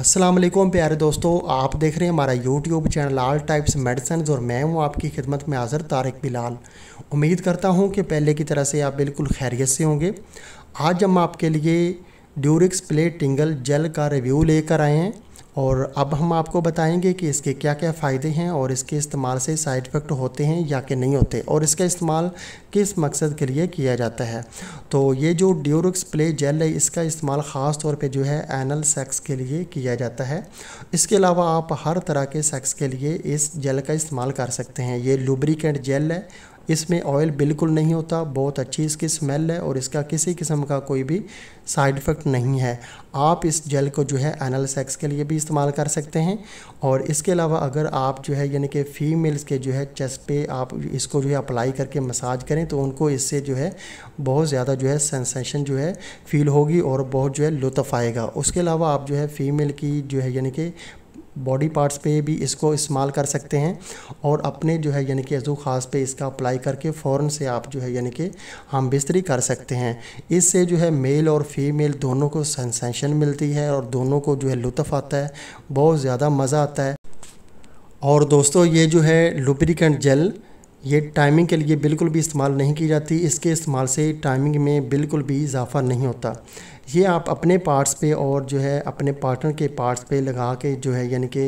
असलम प्यारे दोस्तों आप देख रहे हैं हमारा YouTube channel all types medicine और मैं हूँ आपकी खिदमत में हाज़िर तारक बिलाल उम्मीद करता हूँ कि पहले की तरह से आप बिल्कुल खैरियत से होंगे आज हम आपके लिए ड्यूरिक्स प्ले टिंगल जेल का रिव्यू लेकर आए हैं और अब हम आपको बताएंगे कि इसके क्या क्या फ़ायदे हैं और इसके इस्तेमाल से साइड इफ़ेक्ट होते हैं या कि नहीं होते और इसका इस्तेमाल किस मकसद के लिए किया जाता है तो ये जो ड्यूरक्स प्ले जेल है इसका इस्तेमाल ख़ास तौर पे जो है एनल सेक्स के लिए किया जाता है इसके अलावा आप हर तरह के सेक्स के लिए इस जेल का इस्तेमाल कर सकते हैं ये लुब्रिकेंट जेल है इसमें ऑयल बिल्कुल नहीं होता बहुत अच्छी इसकी स्मेल है और इसका किसी किस्म का कोई भी साइड इफ़ेक्ट नहीं है आप इस जेल को जो है एनल सेक्स के लिए भी इस्तेमाल कर सकते हैं और इसके अलावा अगर आप जो है यानी कि फ़ीमेल्स के जो है चेस्ट पे आप इसको जो है अप्लाई करके मसाज करें तो उनको इससे जो है बहुत ज़्यादा जो है सेंसेशन जो है फील होगी और बहुत जो है लुत्फ़ आएगा उसके अलावा आप जो है फ़ीमेल की जो है यानी कि बॉडी पार्ट्स पे भी इसको इस्तेमाल कर सकते हैं और अपने जो है यानी कि अजू खास पे इसका अप्लाई करके फ़ौर से आप जो है यानी कि हम बिस्तरी कर सकते हैं इससे जो है मेल और फीमेल दोनों को सेंसेशन मिलती है और दोनों को जो है लुत्फ़ आता है बहुत ज़्यादा मज़ा आता है और दोस्तों ये जो है लुब्रिकेंट जेल ये टाइमिंग के लिए बिल्कुल भी इस्तेमाल नहीं की जाती इसके इस्तेमाल से टाइमिंग में बिल्कुल भी इजाफा नहीं होता ये आप अपने पार्ट्स पे और जो है अपने पार्टनर के पार्ट्स पे लगा के जो है यानी कि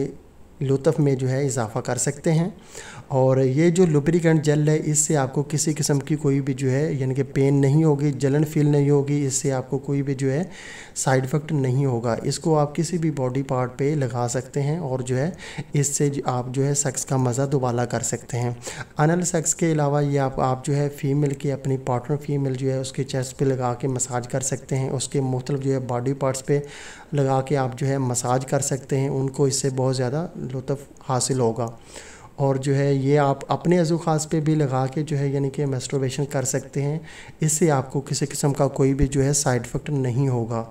लुत्फ़ में जो है इजाफ़ा कर सकते हैं और ये जो लुब्रिकेंट जेल है इससे आपको किसी किस्म की कोई भी जो है यानी कि पेन नहीं होगी जलन फील नहीं होगी इससे आपको कोई भी जो है साइड इफ़ेक्ट नहीं होगा इसको आप किसी भी बॉडी पार्ट पे लगा सकते हैं और जो है इससे आप जो है सेक्स का मज़ा दुबाला कर सकते हैं अनल सेक्स के अलावा ये आप आप जो है फ़ीमेल के अपनी पार्टनर फीमेल जो है उसके चेस्ट पर लगा के मसाज कर सकते हैं उसके मुख्तलिफ जो है बॉडी पार्ट्स पर लगा के आप जो है मसाज कर सकते हैं उनको इससे बहुत ज़्यादा लुत्फ़ हासिल होगा और जो है ये आप अपने अज़ु ख़ास पे भी लगा के जो है यानी कि मेस्ट्रोवेशन कर सकते हैं इससे आपको किसी किस्म का कोई भी जो है साइड इफ़ेक्ट नहीं होगा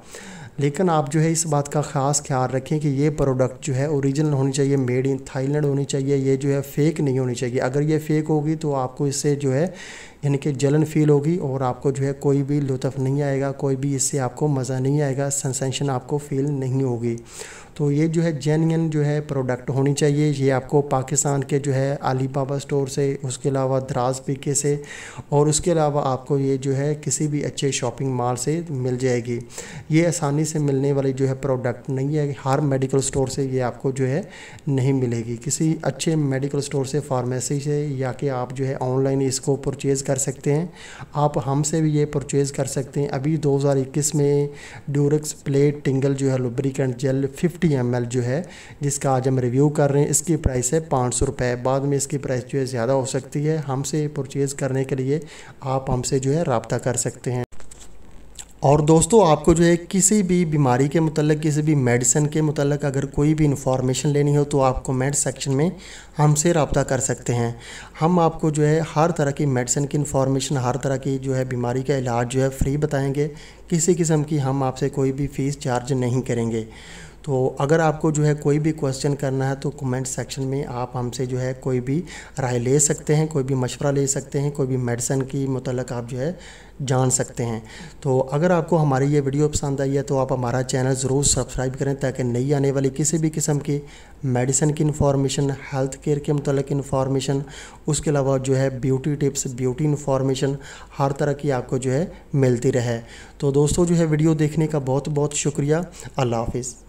लेकिन आप जो है इस बात का ख़ास ख्याल रखें कि ये प्रोडक्ट जो है ओरिजिनल होनी चाहिए मेड इन थाईलैंड होनी चाहिए ये जो है फेक नहीं होनी चाहिए अगर ये फेक होगी तो आपको इससे जो है यानी कि जलन फील होगी और आपको जो है कोई भी लुत्फ़ नहीं आएगा कोई भी इससे आपको मज़ा नहीं आएगा सेंसेशन आपको फील नहीं होगी तो ये जो है जेन्यन जो है प्रोडक्ट होनी चाहिए ये आपको पाकिस्तान के जो है अली बाबा स्टोर से उसके अलावा द्रास पीके से और उसके अलावा आपको ये जो है किसी भी अच्छे शॉपिंग मॉल से मिल जाएगी ये आसानी से मिलने वाली जो है प्रोडक्ट नहीं है हर मेडिकल स्टोर से ये आपको जो है नहीं मिलेगी किसी अच्छे मेडिकल स्टोर से फार्मेसी से या कि आप जो है ऑनलाइन इसको परचेज़ कर सकते हैं आप हमसे भी ये परचेज़ कर सकते हैं अभी 2021 में ड्यूरक्स प्लेट टिंगल जो है लुब्रिकेंट जेल 50 एम जो है जिसका आज हम रिव्यू कर रहे हैं इसकी प्राइस है पाँच सौ रुपये बाद में इसकी प्राइस जो है ज़्यादा हो सकती है हमसे परचेज़ करने के लिए आप हमसे जो है रबता कर सकते हैं और दोस्तों आपको जो है किसी भी बीमारी के मतलब किसी भी मेडिसिन के मतलब अगर कोई भी इन्फॉर्मेशन लेनी हो तो आपको मेड सेक्शन में हमसे रबता कर सकते हैं हम आपको जो है हर तरह की मेडिसिन की इन्फॉर्मेशन हर तरह की जो है बीमारी का इलाज जो है फ्री बताएंगे किसी किस्म की हम आपसे कोई भी फ़ीस चार्ज नहीं करेंगे तो अगर आपको जो है कोई भी क्वेश्चन करना है तो कमेंट सेक्शन में आप हमसे जो है कोई भी राय ले सकते हैं कोई भी मशवरा ले सकते हैं कोई भी मेडिसन की मतलब आप जो है जान सकते हैं तो अगर आपको हमारी ये वीडियो पसंद आई है तो आप हमारा चैनल ज़रूर सब्सक्राइब करें ताकि नई आने वाली किसी भी किस्म की मेडिसिन की इन्फॉर्मेशन हेल्थ केयर के मतलब इन्फॉर्मेशन उसके अलावा जो है ब्यूटी टिप्स ब्यूटी इन्फॉर्मेशन हर तरह की आपको जो है मिलती रहे तो दोस्तों जो है वीडियो देखने का बहुत बहुत शुक्रिया अल्लाह हाफिज़